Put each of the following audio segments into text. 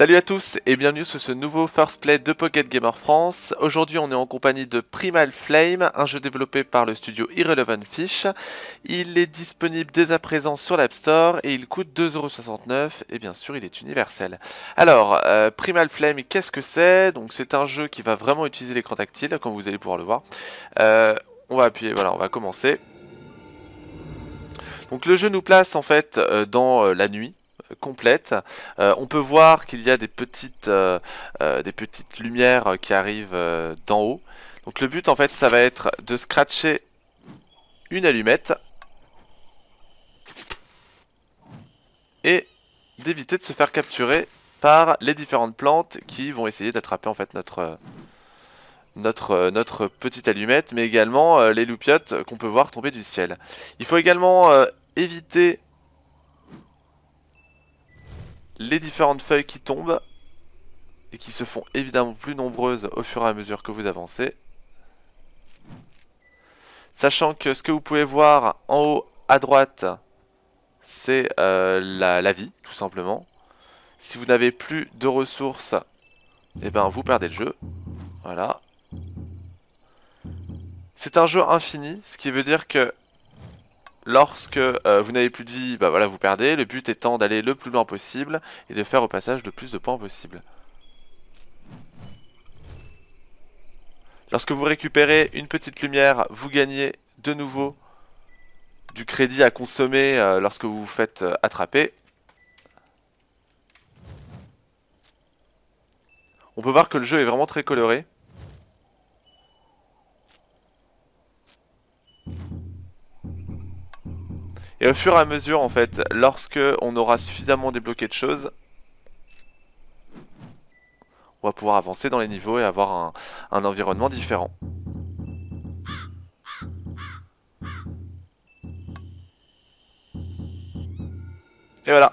Salut à tous et bienvenue sur ce nouveau First Play de Pocket Gamer France. Aujourd'hui on est en compagnie de Primal Flame, un jeu développé par le studio Irrelevant Fish. Il est disponible dès à présent sur l'App Store et il coûte 2,69€ et bien sûr il est universel. Alors euh, Primal Flame qu'est-ce que c'est Donc c'est un jeu qui va vraiment utiliser l'écran tactile comme vous allez pouvoir le voir. Euh, on va appuyer, voilà on va commencer. Donc le jeu nous place en fait euh, dans la nuit complète. Euh, on peut voir qu'il y a des petites, euh, euh, des petites lumières qui arrivent d'en haut. Donc le but en fait ça va être de scratcher une allumette et d'éviter de se faire capturer par les différentes plantes qui vont essayer d'attraper en fait notre, notre, notre petite allumette mais également les loupiottes qu'on peut voir tomber du ciel. Il faut également éviter les différentes feuilles qui tombent et qui se font évidemment plus nombreuses au fur et à mesure que vous avancez. Sachant que ce que vous pouvez voir en haut à droite, c'est euh, la, vie, tout simplement. Si vous n'avez plus de ressources, et eh ben, vous perdez le jeu. Voilà. C'est un jeu infini, ce qui veut dire que Lorsque euh, vous n'avez plus de vie, bah voilà, vous perdez. Le but étant d'aller le plus loin possible et de faire au passage le plus de points possible. Lorsque vous récupérez une petite lumière, vous gagnez de nouveau du crédit à consommer euh, lorsque vous vous faites euh, attraper. On peut voir que le jeu est vraiment très coloré. Et au fur et à mesure, en fait, lorsque on aura suffisamment débloqué de choses, on va pouvoir avancer dans les niveaux et avoir un, environnement différent. Et voilà.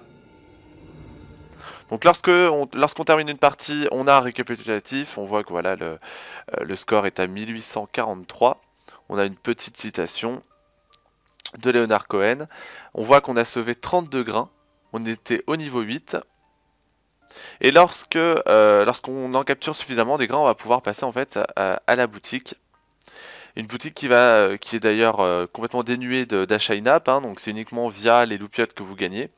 Donc lorsque lorsqu'on termine une partie, on a un récapitulatif, on voit que voilà le euh, score est à 1843, on a une petite citation, de Léonard Cohen. On voit qu'on a sauvé 32 grains. On était au niveau 8. Et lorsque euh, lorsqu'on en capture suffisamment des grains, on va pouvoir passer en fait à la boutique une boutique qui euh, est d'ailleurs euh, complètement dénuée d'achat in-app, hein, donc c'est uniquement via les loupiottes que vous gagnez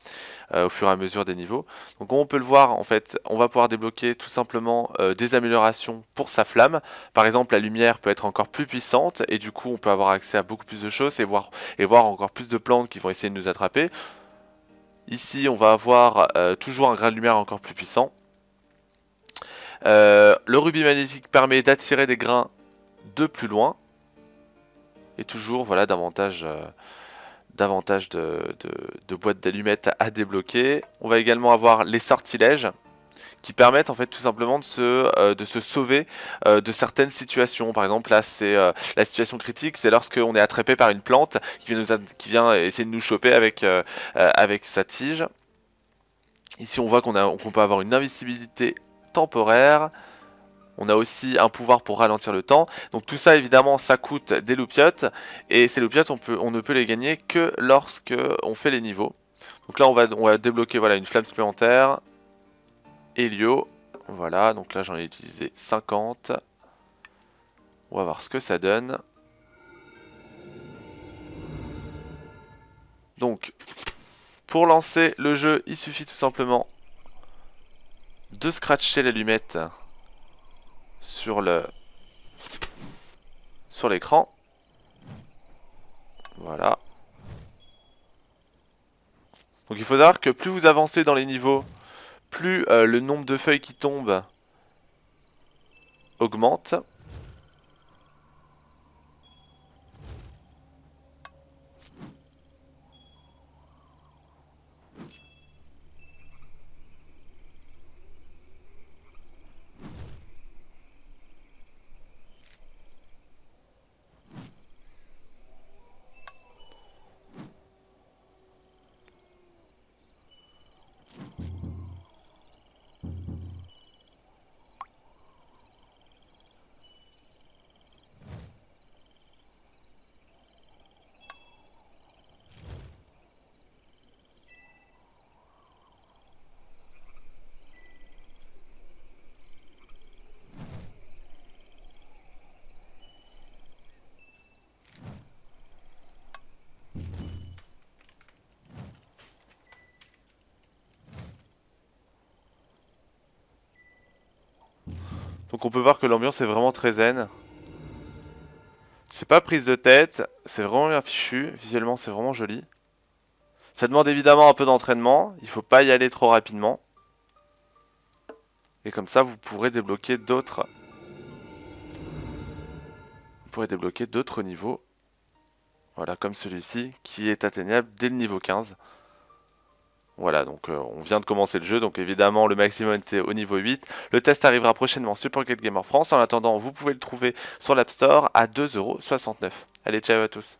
euh, au fur et à mesure des niveaux. Donc on peut le voir, en fait, on va pouvoir débloquer tout simplement des améliorations pour sa flamme. Par exemple, la lumière peut être encore plus puissante et du coup, on peut avoir accès à beaucoup plus de choses et voir, encore plus de plantes qui vont essayer de nous attraper. Ici, on va avoir toujours un grain de lumière encore plus puissant. le rubis magnétique permet d'attirer des grains de plus loin et toujours voilà davantage euh, davantage de, boîtes d'allumettes à débloquer. On va également avoir les sortilèges qui permettent en fait tout simplement de se, euh, de se sauver euh, de certaines situations. Par exemple là c'est la situation critique, c'est lorsqu'on est attrapé par une plante qui vient, essayer de nous choper avec, avec sa tige. Ici on voit qu'on peut avoir une invisibilité temporaire. On a aussi un pouvoir pour ralentir le temps. Donc tout ça, évidemment, ça coûte des loupiottes. Et ces loupiottes, on, on ne peut les gagner que lorsque on fait les niveaux. Donc là, on va, on va débloquer voilà, une flamme supplémentaire. Helio. Voilà, donc là, j'en ai utilisé 50. On va voir ce que ça donne. Donc, pour lancer le jeu, il suffit tout simplement de scratcher l'allumette sur le sur l'écran. Voilà. Donc il faut savoir que plus vous avancez dans les niveaux, plus euh, le nombre de feuilles qui tombent augmente. Donc on peut voir que l'ambiance est vraiment très zen. C'est pas prise de tête, c'est vraiment bien fichu, visuellement c'est vraiment joli. Ça demande évidemment un peu d'entraînement, il faut pas y aller trop rapidement. Et comme ça vous pourrez débloquer d'autres... Vous pourrez débloquer d'autres niveaux. Voilà, comme celui-ci, qui est atteignable dès le niveau 15. Voilà, donc euh, on vient de commencer le jeu, donc évidemment le maximum c'est au niveau 8. Le test arrivera prochainement sur Pocket Gamer France. En attendant, vous pouvez le trouver sur l'App Store à 2,69€. Allez, ciao à tous